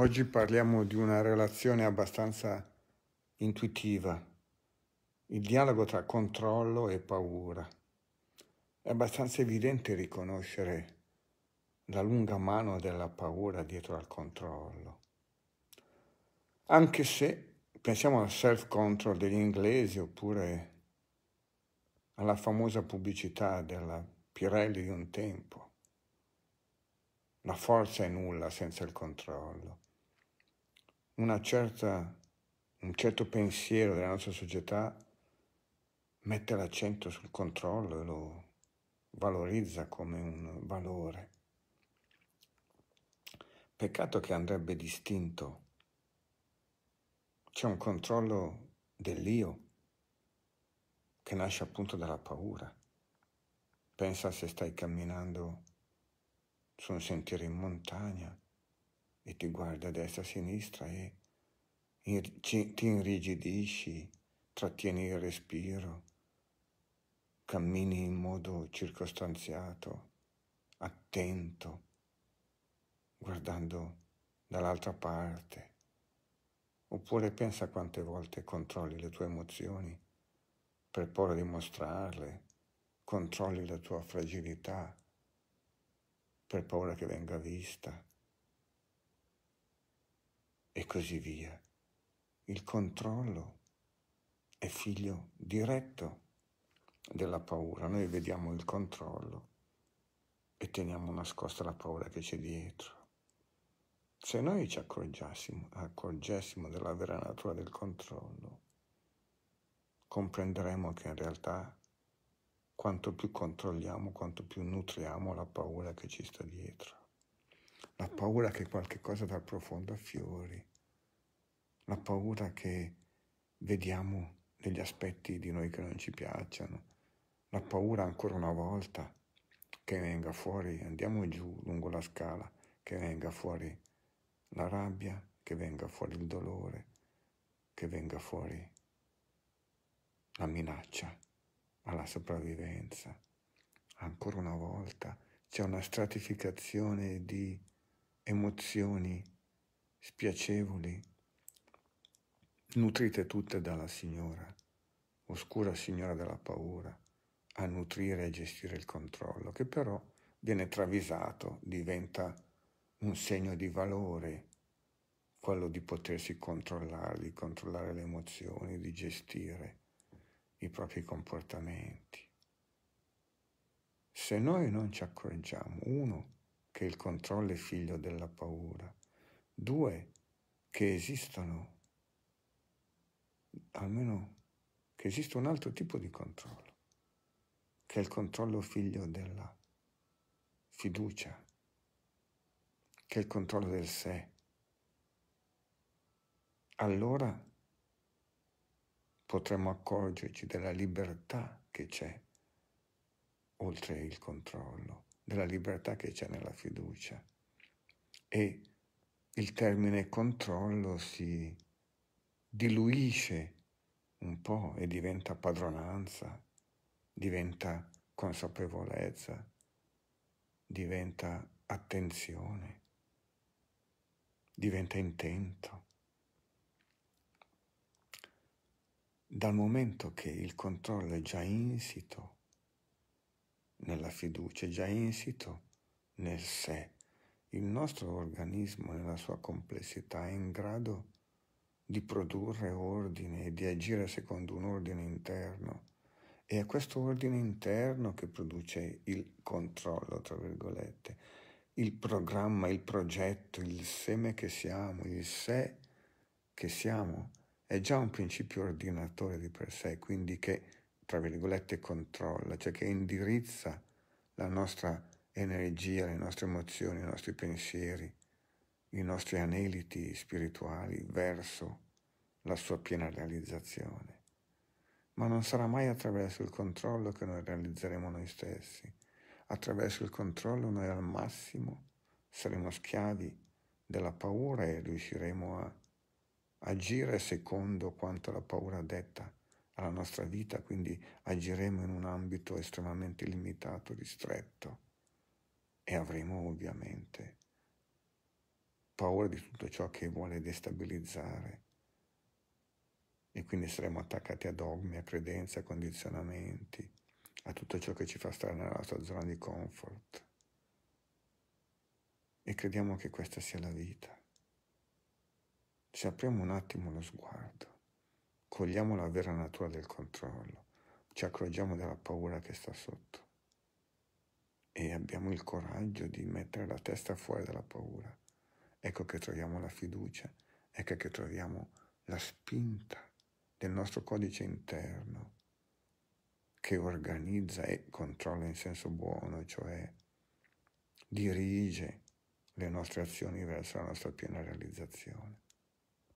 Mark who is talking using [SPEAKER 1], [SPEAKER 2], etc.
[SPEAKER 1] Oggi parliamo di una relazione abbastanza intuitiva, il dialogo tra controllo e paura. È abbastanza evidente riconoscere la lunga mano della paura dietro al controllo. Anche se pensiamo al self-control degli inglesi oppure alla famosa pubblicità della Pirelli di un tempo, la forza è nulla senza il controllo certa, un certo pensiero della nostra società mette l'accento sul controllo e lo valorizza come un valore. Peccato che andrebbe distinto. C'è un controllo dell'io che nasce appunto dalla paura. Pensa se stai camminando su un sentiero in montagna e ti guarda a destra e a sinistra e ti irrigidisci, trattieni il respiro, cammini in modo circostanziato, attento, guardando dall'altra parte. Oppure pensa quante volte controlli le tue emozioni per paura di mostrarle, controlli la tua fragilità per paura che venga vista e così via. Il controllo è figlio diretto della paura. Noi vediamo il controllo e teniamo nascosta la paura che c'è dietro. Se noi ci accorgessimo, accorgessimo della vera natura del controllo, comprenderemo che in realtà quanto più controlliamo, quanto più nutriamo la paura che ci sta dietro la paura che qualche cosa dal profondo affiori, la paura che vediamo degli aspetti di noi che non ci piacciono, la paura ancora una volta che venga fuori, andiamo giù lungo la scala, che venga fuori la rabbia, che venga fuori il dolore, che venga fuori la minaccia alla sopravvivenza. Ancora una volta c'è una stratificazione di emozioni spiacevoli, nutrite tutte dalla Signora, oscura Signora della paura, a nutrire e gestire il controllo, che però viene travisato, diventa un segno di valore, quello di potersi controllare, di controllare le emozioni, di gestire i propri comportamenti. Se noi non ci accorgiamo, uno, che il controllo è figlio della paura, due che esistono, almeno che esiste un altro tipo di controllo, che è il controllo figlio della fiducia, che è il controllo del sé. Allora potremo accorgerci della libertà che c'è oltre il controllo della libertà che c'è nella fiducia. E il termine controllo si diluisce un po' e diventa padronanza, diventa consapevolezza, diventa attenzione, diventa intento. Dal momento che il controllo è già insito nella fiducia già insito nel sé. Il nostro organismo nella sua complessità è in grado di produrre ordine e di agire secondo un ordine interno. E è questo ordine interno che produce il controllo, tra virgolette, il programma, il progetto, il seme che siamo, il sé che siamo, è già un principio ordinatore di per sé, quindi che tra virgolette, controlla, cioè che indirizza la nostra energia, le nostre emozioni, i nostri pensieri, i nostri aneliti spirituali verso la sua piena realizzazione. Ma non sarà mai attraverso il controllo che noi realizzeremo noi stessi. Attraverso il controllo noi al massimo saremo schiavi della paura e riusciremo a agire secondo quanto la paura detta alla nostra vita, quindi agiremo in un ambito estremamente limitato, ristretto e avremo ovviamente paura di tutto ciò che vuole destabilizzare e quindi saremo attaccati a dogmi, a credenze, a condizionamenti, a tutto ciò che ci fa stare nella nostra zona di comfort. E crediamo che questa sia la vita. Se apriamo un attimo lo sguardo, cogliamo la vera natura del controllo, ci accorgiamo della paura che sta sotto e abbiamo il coraggio di mettere la testa fuori dalla paura. Ecco che troviamo la fiducia, ecco che troviamo la spinta del nostro codice interno che organizza e controlla in senso buono, cioè dirige le nostre azioni verso la nostra piena realizzazione.